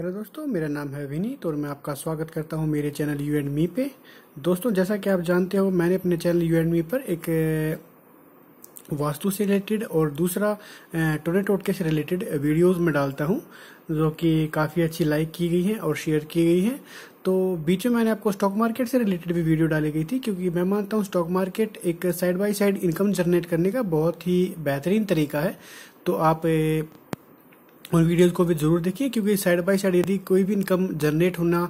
hello दोस्तों मेरा नाम है विनीत और मैं आपका स्वागत करता हूं मेरे चैनल यू एंड मी पे दोस्तों जैसा कि आप जानते हो मैंने अपने चैनल यू एंड मी पर एक वास्तु से रिलेटेड और दूसरा टोने टोटके से रिलेटेड वीडियोस में डालता हूं जो कि काफ़ी अच्छी लाइक की गई है और शेयर की गई हैं तो बीच में मैंने आपको स्टॉक मार्केट से रिलेटेड भी वीडियो डाली गई थी क्योंकि मैं मानता हूं स्टॉक मार्केट एक side by side income generate करने का बहुत ही बेहतरीन तरीका है तो आप और वीडियोस को भी जरूर देखिए क्योंकि साइड बाय साइड यदि कोई भी इनकम जनरेट होना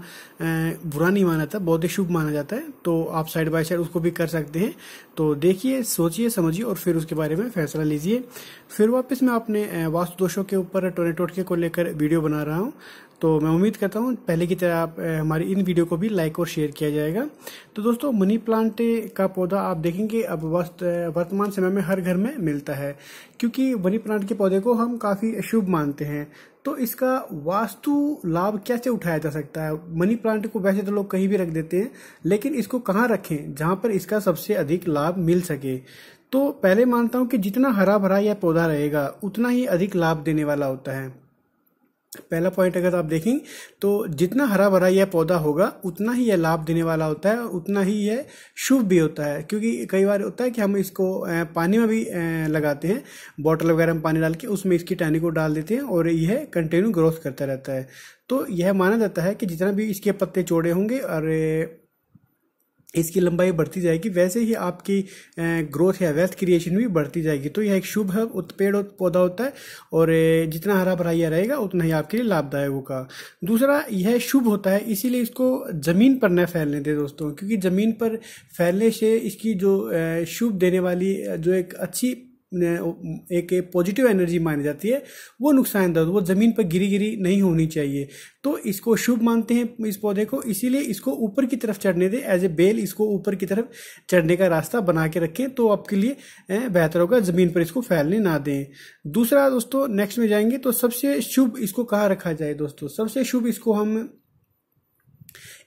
बुरा नहीं माना जाता बहुत ही शुभ माना जाता है तो आप साइड बाय साइड उसको भी कर सकते हैं तो देखिए सोचिए समझिए और फिर उसके बारे में फैसला लीजिए फिर वापस मैं अपने वास्तु दोषों के ऊपर टोने टोटके को लेकर वीडियो बना रहा हूँ तो मैं उम्मीद करता हूँ पहले की तरह आप हमारी इन वीडियो को भी लाइक और शेयर किया जाएगा तो दोस्तों मनी प्लांट का पौधा आप देखेंगे अब वर्तमान समय में हर घर में मिलता है क्योंकि मनी प्लांट के पौधे को हम काफ़ी शुभ मानते हैं तो इसका वास्तु लाभ कैसे उठाया जा सकता है मनी प्लांट को वैसे तो लोग कहीं भी रख देते हैं लेकिन इसको कहाँ रखें जहाँ पर इसका सबसे अधिक लाभ मिल सके तो पहले मानता हूँ कि जितना हरा भरा यह पौधा रहेगा उतना ही अधिक लाभ देने वाला होता है पहला पॉइंट अगर आप देखें तो जितना हरा भरा यह पौधा होगा उतना ही यह लाभ देने वाला होता है और उतना ही यह शुभ भी होता है क्योंकि कई बार होता है कि हम इसको पानी में भी लगाते हैं बॉटल वगैरह में पानी डाल के उसमें इसकी टहनी को डाल देते हैं और यह कंटिन्यू ग्रोथ करता रहता है तो यह माना जाता है कि जितना भी इसके पत्ते चौड़े होंगे और इसकी लंबाई बढ़ती जाएगी वैसे ही आपकी ग्रोथ या वेल्थ क्रिएशन भी बढ़ती जाएगी तो यह एक शुभ पेड़ और पौधा होता है और जितना हरा भरा यह रहेगा उतना ही आपके लिए लाभदायक होगा दूसरा यह शुभ होता है इसीलिए इसको ज़मीन पर न फैलने दें दोस्तों क्योंकि ज़मीन पर फैलने से इसकी जो शुभ देने वाली जो एक अच्छी एक पॉजिटिव एनर्जी मानी जाती है वो नुकसानदार वो ज़मीन पर गिरी गिरी नहीं होनी चाहिए तो इसको शुभ मानते हैं इस पौधे को इसीलिए इसको ऊपर की तरफ चढ़ने दें एज ए बेल इसको ऊपर की तरफ चढ़ने का रास्ता बना के रखें तो आपके लिए बेहतर होगा ज़मीन पर इसको फैलने ना दें दूसरा दोस्तों नेक्स्ट में जाएंगे तो सबसे शुभ इसको कहाँ रखा जाए दोस्तों सबसे शुभ इसको हम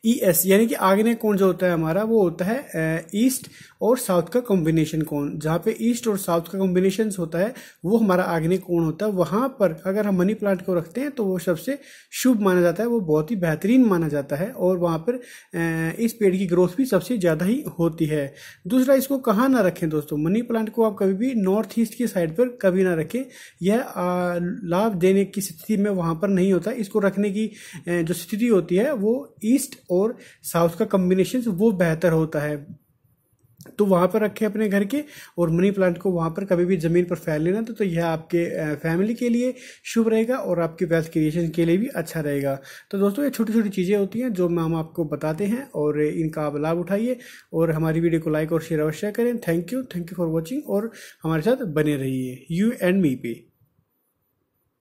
ई e एस यानी कि आग्नेय कोण जो होता है हमारा वो होता है ईस्ट और साउथ का कॉम्बिनेशन कोण जहाँ पे ईस्ट और साउथ का कॉम्बिनेशन होता है वो हमारा आग्नेय कोण होता है वहाँ पर अगर हम मनी प्लांट को रखते हैं तो वो सबसे शुभ माना जाता है वो बहुत ही बेहतरीन माना जाता है और वहाँ पर इस पेड़ की ग्रोथ भी सबसे ज़्यादा ही होती है दूसरा इसको कहाँ ना रखें दोस्तों मनी प्लांट को आप कभी भी नॉर्थ ईस्ट की साइड पर कभी ना रखें यह लाभ देने की स्थिति में वहाँ पर नहीं होता इसको रखने की जो स्थिति होती है वो ईस्ट और साउथ का कम्बिनेशन वो बेहतर होता है तो वहाँ पर रखें अपने घर के और मनी प्लांट को वहाँ पर कभी भी ज़मीन पर फैल लेना तो, तो यह आपके फैमिली के लिए शुभ रहेगा और आपके वेल्थ क्रिएशन के लिए भी अच्छा रहेगा तो दोस्तों ये छोटी छोटी चीज़ें होती हैं जो हम आपको बताते हैं और इनका आप लाभ उठाइए और हमारी वीडियो को लाइक और शेयर अवश्य करें thank you thank you for watching और हमारे साथ बने रहिए यू एंड मी पे